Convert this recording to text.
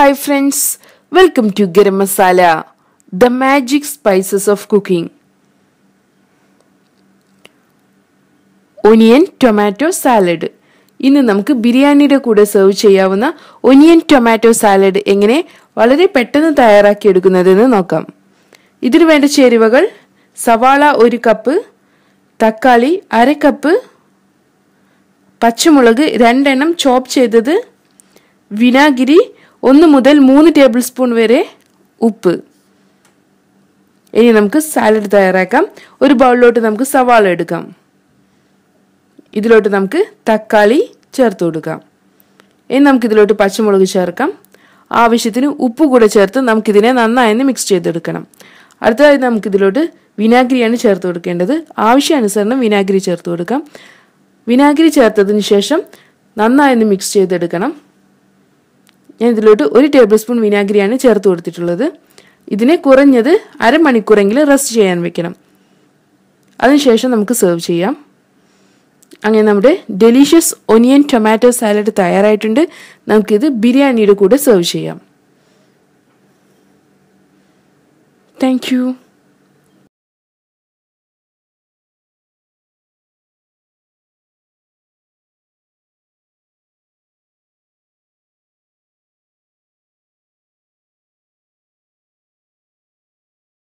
hi friends welcome to Garam Masala the magic spices of cooking onion tomato salad ഇന്ന് നമുക്ക് ബിരിയാണിയുടെ കൂടെ സെർവ് ചെയ്യാവുന്ന ഒനിയൻ ടൊമാറ്റോ സാലഡ് എങ്ങനെ വളരെ പെട്ടെന്ന് തയ്യാറാക്കി എടുക്കുന്നതെന്ന് നോക്കാം ഇതിനു വേണ്ട ചേരുവകൾ സവാള ഒരു കപ്പ് തക്കാളി അര കപ്പ് പച്ചമുളക് രണ്ടെണ്ണം ചോപ്പ് ചെയ്തത് വിനാഗിരി ഒന്ന് മുതൽ മൂന്ന് ടേബിൾ സ്പൂൺ വരെ ഉപ്പ് ഇനി നമുക്ക് സാലഡ് തയ്യാറാക്കാം ഒരു ബൗളിലോട്ട് നമുക്ക് സവാള എടുക്കാം ഇതിലോട്ട് നമുക്ക് തക്കാളി ചേർത്ത് കൊടുക്കാം ഇനി നമുക്ക് ഇതിലോട്ട് പച്ചമുളക് ചേർക്കാം ആവശ്യത്തിന് ഉപ്പ് കൂടെ ചേർത്ത് നമുക്കിതിനെ നന്നായി മിക്സ് ചെയ്തെടുക്കണം അടുത്തതായി നമുക്കിതിലോട്ട് വിനാഗിരിയാണ് ചേർത്ത് കൊടുക്കേണ്ടത് ആവശ്യാനുസരണം വിനാഗിരി ചേർത്ത് കൊടുക്കാം വിനാഗിരി ചേർത്തതിന് ശേഷം നന്നായി മിക്സ് ചെയ്തെടുക്കണം ഞാൻ ഇതിലോട്ട് ഒരു ടേബിൾ സ്പൂൺ വിനാഗിരിയാണ് ചേർത്ത് കൊടുത്തിട്ടുള്ളത് ഇതിനെ കുറഞ്ഞത് അരമണിക്കൂറെങ്കിലും റെസ്റ്റ് ചെയ്യാൻ വെക്കണം അതിനുശേഷം നമുക്ക് സെർവ് ചെയ്യാം അങ്ങനെ നമ്മുടെ ഡെലീഷ്യസ് ഒനിയൻ ടൊമാറ്റോ സാലഡ് തയ്യാറായിട്ടുണ്ട് നമുക്കിത് ബിരിയാണിയുടെ കൂടെ സെർവ് ചെയ്യാം താങ്ക്